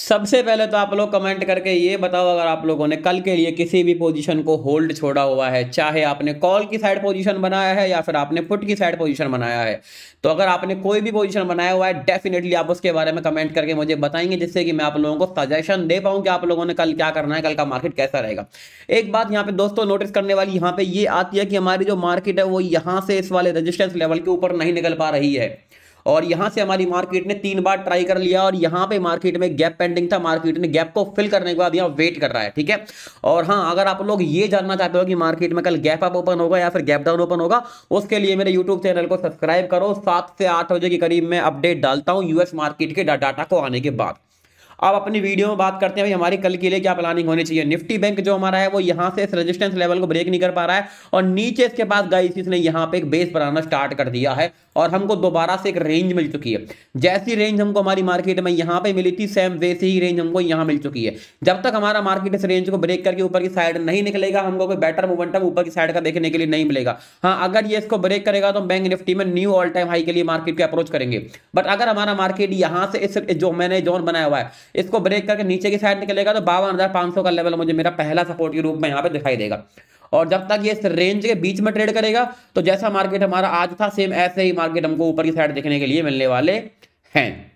सबसे पहले तो आप लोग कमेंट करके ये बताओ अगर आप लोगों ने कल के लिए किसी भी पोजीशन को होल्ड छोड़ा हुआ है चाहे आपने कॉल की साइड पोजीशन बनाया है या फिर आपने पुट की साइड पोजीशन बनाया है तो अगर आपने कोई भी पोजीशन बनाया हुआ है डेफिनेटली आप उसके बारे में कमेंट करके मुझे बताएंगे जिससे कि मैं आप लोगों को सजेशन दे पाऊँ कि आप लोगों ने कल क्या करना है कल का मार्केट कैसा रहेगा एक बात यहाँ पे दोस्तों नोटिस करने वाली यहाँ पे ये आती है कि हमारी जो मार्केट है वो यहाँ से इस वाले रजिस्टेंस लेवल के ऊपर नहीं निकल पा रही है और यहाँ से हमारी मार्केट ने तीन बार ट्राई कर लिया और यहाँ पे मार्केट में गैप पेंडिंग था मार्केट ने गैप को फिल करने के बाद यहाँ वेट कर रहा है ठीक है और हाँ अगर आप लोग ये जानना चाहते हो कि मार्केट में कल गैप अप ओपन होगा या फिर गैप डाउन ओपन होगा उसके लिए मेरे यूट्यूब चैनल को सब्सक्राइब करो सात से आठ बजे के करीब मैं अपडेट डालता हूँ यूएस मार्केट के डाटा को आने के बाद अब अपनी वीडियो में बात करते हैं भाई हमारी कल के लिए क्या प्लानिंग होनी चाहिए निफ्टी बैंक जो हमारा है वो यहाँ से इस रेजिस्टेंस लेवल को ब्रेक नहीं कर पा रहा है और नीचे इसके पास गाइस इसने यहाँ पे एक बेस बनाना स्टार्ट कर दिया है और हमको दोबारा से एक रेंज मिल चुकी है जैसी रेंज हमको हमारी मार्केट में यहाँ पे मिली थी सेम वैसी ही रेंज हमको यहाँ मिल चुकी है जब तक हमारा मार्केट इस रेंज को ब्रेक करके ऊपर की साइड नहीं निकलेगा हमको कोई बेटर मोमेंटम ऊपर की साइड का देखने के लिए नहीं मिलेगा हाँ अगर ये इसको ब्रेक करेगा तो बैंक निफ्टी में न्यू ऑल टाइम हाई के लिए मार्केट को अप्रोच करेंगे बट अगर हमारा मार्केट यहाँ से इस जो मैंने जोन बनाया हुआ है इसको ब्रेक करके नीचे की साइड निकलेगा तो बावन का लेवल मुझे मेरा पहला सपोर्ट के रूप में यहाँ पे दिखाई देगा और जब तक ये इस रेंज के बीच में ट्रेड करेगा तो जैसा मार्केट हमारा आज था सेम ऐसे ही मार्केट हमको ऊपर की साइड देखने के लिए मिलने वाले हैं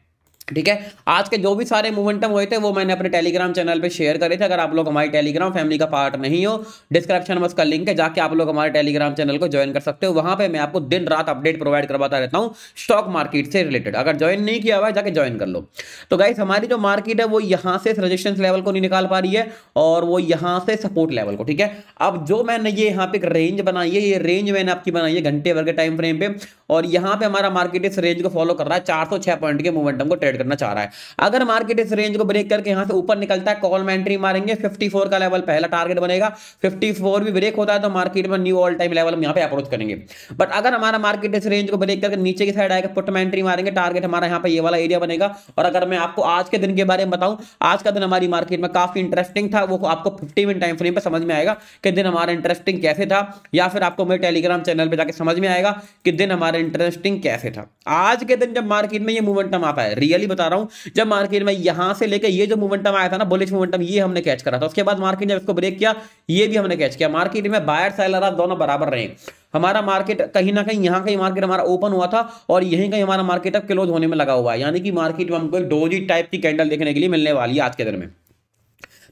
ठीक है आज के जो भी सारे मोमेंटम हुए थे वो मैंने अपने टेलीग्राम चैनल पे शेयर करे थे अगर आप लोग हमारी टेलीग्राम फैमिली का पार्ट नहीं हो डिस्क्रिप्शन में उसका लिंक है जाके आप लोग हमारे टेलीग्राम चैनल को ज्वाइन कर सकते हो वहां पे मैं आपको दिन रात अपडेट प्रोवाइड करवाता रहता हूँ स्टॉक मार्केट से रिलेटेड अगर ज्वाइन नहीं किया हुआ है जाके ज्वाइन कर लो तो गाइस हमारी जो मार्केट है वो यहाँ से रजिस्टेंस लेवल को नहीं निकाल पा रही है और वो यहाँ से सपोर्ट लेवल को ठीक है अब जो मैंने ये यहाँ पे एक रेंज बनाई है ये रेंज मैंने आपकी बनाई है घंटे भर के टाइम फ्रेम पे और यहाँ पे हमारा मार्केट इस रेंज को फॉलो कर रहा है चार पॉइंट के मोमेंटम को ट्रेड ट्रेड करना चाह रहा है अगर मार्केट इस रेंज को ब्रेक करके यहां से ऊपर निकलता है कॉल में एंट्री मारेंगे 54 का लेवल पहला टारगेट बनेगा 54 भी ब्रेक होता है तो मार्केट में न्यू ऑल टाइम लेवल हम यहाँ पे अप्रोच करेंगे बट अगर हमारा मार्केट इस रेंज को ब्रेक करके नीचे की साइड आएगा पुट में एंट्री मारेंगे टारगेट हमारा यहाँ पर ये वाला एरिया बनेगा और अगर मैं आपको आज के दिन के बारे में बताऊँ आज का दिन हमारी मार्केट में काफी इंटरेस्टिंग था वो आपको फिफ्टी मिनट टाइम फ्रेम पर समझ में आएगा कि दिन हमारा इंटरेस्टिंग कैसे था या फिर आपको मेरे टेलीग्राम चैनल पर जाकर समझ में आएगा कि दिन हमारा इंटरेस्टिंग कैसे था आज के दिन जब मार्केट में ये मूवमेंट हम आ पाए रियली क्लियरली बता रहा हूं जब मार्केट में यहां से लेकर ये जो मोमेंटम आया था ना बुलिश मोमेंटम ये हमने कैच करा था उसके बाद मार्केट जब इसको ब्रेक किया ये भी हमने कैच किया मार्केट में बायर सेलर आप दोनों बराबर रहे हमारा मार्केट कहीं ना कहीं यहाँ कहीं मार्केट हमारा ओपन हुआ था और यहीं कहीं हमारा मार्केट अब क्लोज होने में लगा हुआ है यानी कि मार्केट में हमको एक डोजी टाइप की कैंडल देखने के लिए मिलने वाली है आज के दिन में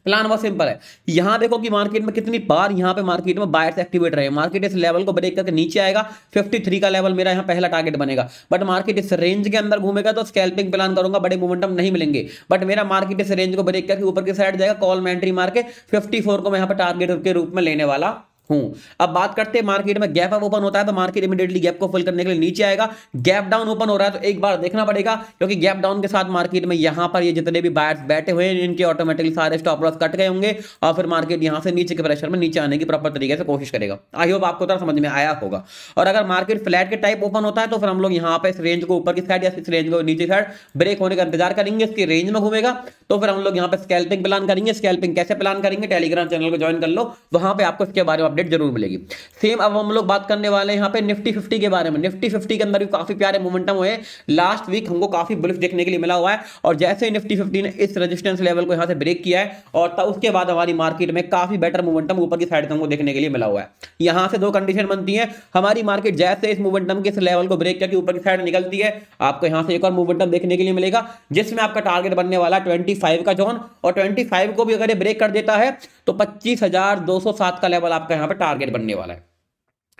प्लान बहुत सिंपल है यहां देखो कि मार्केट में कितनी बार यहाँ पे मार्केट में बायर्स एक्टिवेट रहे मार्केट इस लेवल को ब्रेक करके नीचे आएगा 53 का लेवल मेरा यहाँ पहला टारगेट बनेगा बट मार्केट इस रेंज के अंदर घूमेगा तो स्कैल्पिंग प्लान करूंगा बड़े मोमेंटम नहीं मिलेंगे बट मेरा मार्केट इस रेंज को ब्रेक करके ऊपर की साइड जाएगा कॉल में एंट्री मार के फिफ्टी को मैं यहाँ पर टारगेट के रूप में लेने वाला हूं अब बात करते हैं मार्केट में गैप अप ओपन होता है तो मार्केट इमीडिएटली गैप को फिल करने के लिए नीचे आएगा गैप डाउन ओपन हो रहा है तो एक बार देखना पड़ेगा क्योंकि गैप डाउन के साथ मार्केट में यहां पर ये जितने भी बायर्स बैठे हुए हैं इनके ऑटोमेटिकली सारे स्टॉप लॉस कट गए होंगे और फिर मार्केट यहां से नीचे के प्रेशर में नीचे आने की प्रॉपर तरीके से कोशिश करेगा आई होप आपको थोड़ा तो समझ में आया होगा और अगर मार्केट फ्लैट के टाइप ओपन होता है तो फिर हम लोग यहाँ पर इस रेंज को ऊपर की साइड या इस रेंज को नीचे साइड ब्रेक होने का इंतजार करेंगे इसकी रेंज में घूमेगा तो फिर हम लोग यहाँ पर स्कैल्पिंग प्लान करेंगे स्कैल्पिंग कैसे प्लान करेंगे टेलीग्राम चैनल को ज्वाइन कर लो वहां पर आपको इसके बारे में अपडेट जरूर मिलेगी सेम अब हम लोग बात करने वाले हैं यहाँ पे निफ्टी फिफ्टी के बारे में निफ्टी फिफ्टी के अंदर भी काफी प्यारे मोमेंटम हुए लास्ट वीक हमको काफी बुलिफ देखने के लिए मिला हुआ है और जैसे ही निफ्टी फिफ्टी ने इस रजिस्टेंस लेवल को यहाँ से ब्रेक किया है और तब उसके बाद हमारी मार्केट में काफी बेटर मोमेंटम ऊपर की साइड हमको देखने के लिए मिला हुआ है यहाँ से दो कंडीशन बनती है हमारी मार्केट जैसे इस मोमेंटम के इस लेवल को ब्रेक करके ऊपर की साइड निकलती है आपको यहाँ से एक और मोमेंटम देखने के लिए मिलेगा जिसमें आपका टारगेट बनने वाला ट्वेंटी फाइव का जोन और ट्वेंटी फाइव को भी अगर ये ब्रेक कर देता है तो पच्चीस हजार दो सौ सात का लेवल आपका यहाँ पर टारगेट बनने वाला है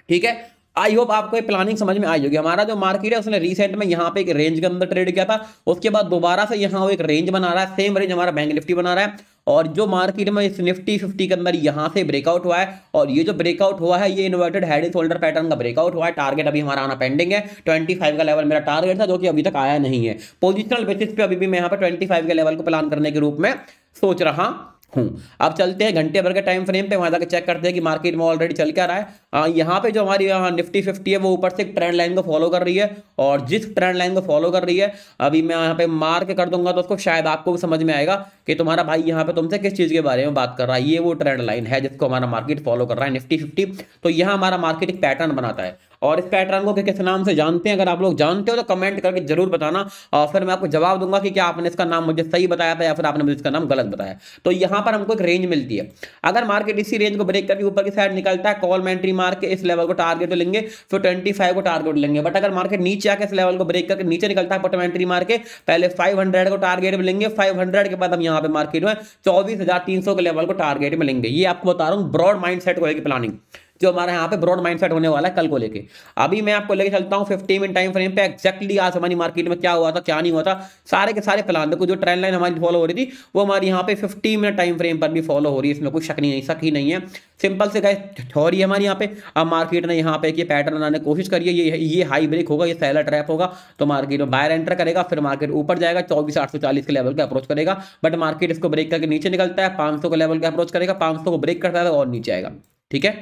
ठीक है आई होप आपको ये प्लानिंग समझ में आई होगी हमारा जो मार्केट है उसने रिसेंट में यहाँ पे एक रेंज के अंदर ट्रेड किया था उसके बाद दोबारा से यहाँ एक रेंज बना रहा है सेम रेंज हमारा बैंक निफ्टी बना रहा है और जो मार्केट में इस निफ्टी फिफ्टी के अंदर यहाँ से ब्रेकआउट हुआ है और ये जो ब्रेकआउट हुआ है ये inverted head and shoulder pattern का ब्रेकआउट हुआ है टारगेट अभी हमारा आना पेंडिंग है 25 का लेवल मेरा टारगेट था जो कि अभी तक आया नहीं है पोजिशनल बेसिस पे अभी भी मैं यहाँ पर 25 के लेवल को प्लान करने के रूप में सोच रहा हूं अब चलते हैं घंटे भर के टाइम फ्रेम पे वहां जाकर चेक करते हैं कि मार्केट में ऑलरेडी चल क्या रहा है आ, यहाँ पे जो हमारी निफ्टी फिफ्टी है वो ऊपर से ट्रेंड लाइन को फॉलो कर रही है और जिस ट्रेंड लाइन को फॉलो कर रही है अभी मैं यहाँ पे मार्क कर दूंगा तो उसको शायद आपको भी समझ में आएगा कि तुम्हारा भाई यहाँ पे तुमसे किस चीज़ के बारे में बात कर रहा है ये वो ट्रेंड लाइन है जिसको हमारा मार्केट फॉलो कर रहा है निफ्टी फिफ्टी तो यहाँ हमारा मार्केट एक पैटर्न बनाता है और इस पैटर्न को किस नाम से जानते हैं अगर आप लोग जानते हो तो कमेंट करके जरूर बताना और फिर मैं आपको जवाब दूंगा कि क्या आपने इसका नाम मुझे सही बताया था या फिर आपने मुझे इसका नाम गलत बताया तो यहाँ पर हमको एक रेंज मिलती है अगर मार्केट इसी रेंज को ब्रेक करके ऊपर की साइड निकलता है कॉल में एंट्री मार के इस लेवल को टारगेट तो लेंगे फिर ट्वेंटी को टारगेट लेंगे बट अगर मार्केट नीचे आकर इस लेवल को ब्रेक करके नीचे निकलता है पटम एंट्री मार के पहले फाइव को टारगेट में लेंगे फाइव के बाद हम यहाँ पे मार्केट में चौबीस के लेवल को टारगेट में लेंगे ये आपको बता रहा हूँ ब्रॉड माइंड सेट को लेकर प्लानिंग जो हमारा यहाँ पे ब्रॉड माइंडसेट होने वाला है कल को लेके अभी मैं आपको लेके चलता हूँ फिफ्टी मिनट टाइम फ्रेम पे एक्जैक्टली आज हमारी मार्केट में क्या हुआ था क्या नहीं हुआ था सारे के सारे प्लान देखो जो ट्रेंड लाइन हमारी फॉलो हो रही थी वो हमारी यहाँ पे फिफ्टी मिनट टाइम फ्रेम पर भी फॉलो हो रही है इसमें कोई शक नहीं शक ही नहीं है सिंपल से गए हो रही है हमारी यहाँ पे अब मार्केट ने यहाँ पे एक पैटर्न बनाने की कोशिश करी है ये ये हाई ब्रेक होगा ये सैलर ट्रैप होगा तो मार्केट में बायर एंटर करेगा फिर मार्केट ऊपर जाएगा चौबीस आठ सौ चालीस के लेवल का अप्रोच करेगा बट मार्केट इसको ब्रेक करके नीचे निकलता है पांच सौ के लेवल का अप्रोच करेगा पांच सौ को ब्रेक करता है और नीचे आएगा ठीक है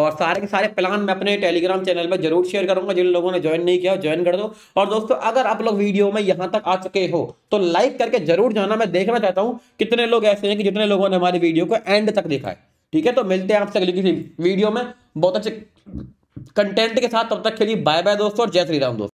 और सारे के सारे प्लान मैं अपने टेलीग्राम चैनल पर जरूर शेयर करूंगा जिन लोगों ने ज्वाइन नहीं किया ज्वाइन कर दो और दोस्तों अगर आप लोग वीडियो में यहां तक आ चुके हो तो लाइक करके जरूर जाना मैं देखना चाहता हूं कितने लोग ऐसे हैं कि जितने लोगों ने हमारी वीडियो को एंड तक देखा है ठीक है तो मिलते हैं आपसे अगली किसी वीडियो में बहुत अच्छे कंटेंट के साथ तब तक के लिए बाय बाय दोस्तों और जय श्री राम दोस्तों